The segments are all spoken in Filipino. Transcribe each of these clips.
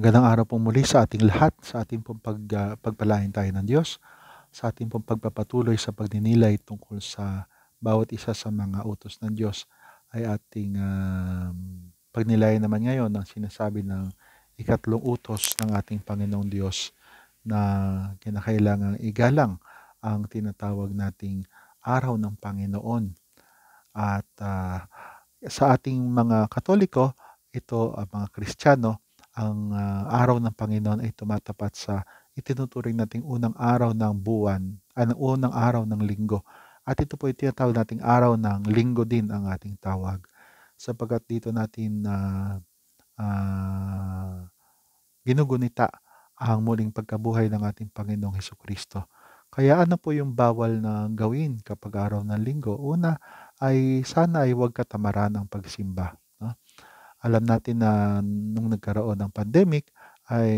Magandang araw po muli sa ating lahat, sa ating pong pag, uh, pagpalain tayo ng Diyos, sa ating pong pagpapatuloy sa pagninilay tungkol sa bawat isa sa mga utos ng Diyos ay ating uh, pagnilayan naman ngayon ang sinasabi ng ikatlong utos ng ating Panginoong Diyos na kinakailangang igalang ang tinatawag nating araw ng Panginoon. At uh, sa ating mga Katoliko, ito ang mga Kristiyano ang uh, araw ng Panginoon ay tumatapat sa itinuturing nating unang araw ng buwan, ang ah, uh, unang araw ng linggo. At ito po ay tinatawag nating araw ng linggo din ang ating tawag. Sapagat dito natin na uh, uh, ah, ginugunita ang muling pagkabuhay ng ating Panginoong Heso Kristo. Kaya ano po yung bawal na gawin kapag araw ng linggo? Una ay sana ay huwag katamaran ang pagsimba. Alam natin na nung nagkaroon ng pandemic ay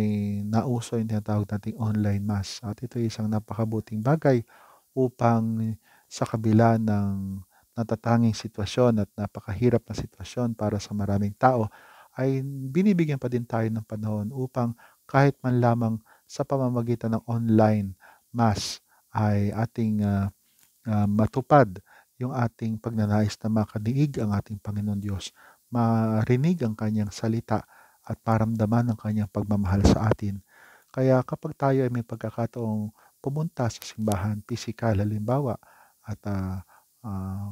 nauso yung tinatawag nating online mass. At ito ay isang napakabuting bagay upang sa kabila ng natatanging sitwasyon at napakahirap na sitwasyon para sa maraming tao ay binibigyan pa din tayo ng panahon upang kahit man lamang sa pamamagitan ng online mass ay ating uh, uh, matupad yung ating pagnanais na makadiig ang ating Panginoon Diyos marinig ang kanyang salita at paramdaman ang kanyang pagmamahal sa atin. Kaya kapag tayo ay may pagkakataong pumunta sa simbahan, pisikal halimbawa, at uh, ah, uh, ah,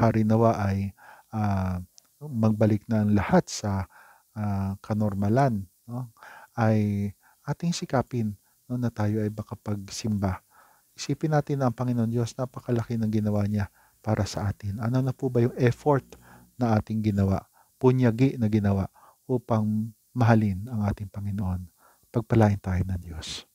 harinawa ay uh, magbalik na ang lahat sa uh, kanormalan, no? ay ating sikapin no, na tayo ay makapagsimba. Isipin natin ang Panginoon Diyos, napakalaki ng ginawa niya para sa atin. Ano na po ba yung effort na ating ginawa, punyagi na ginawa upang mahalin ang ating Panginoon. Pagpalain tayo ng Diyos.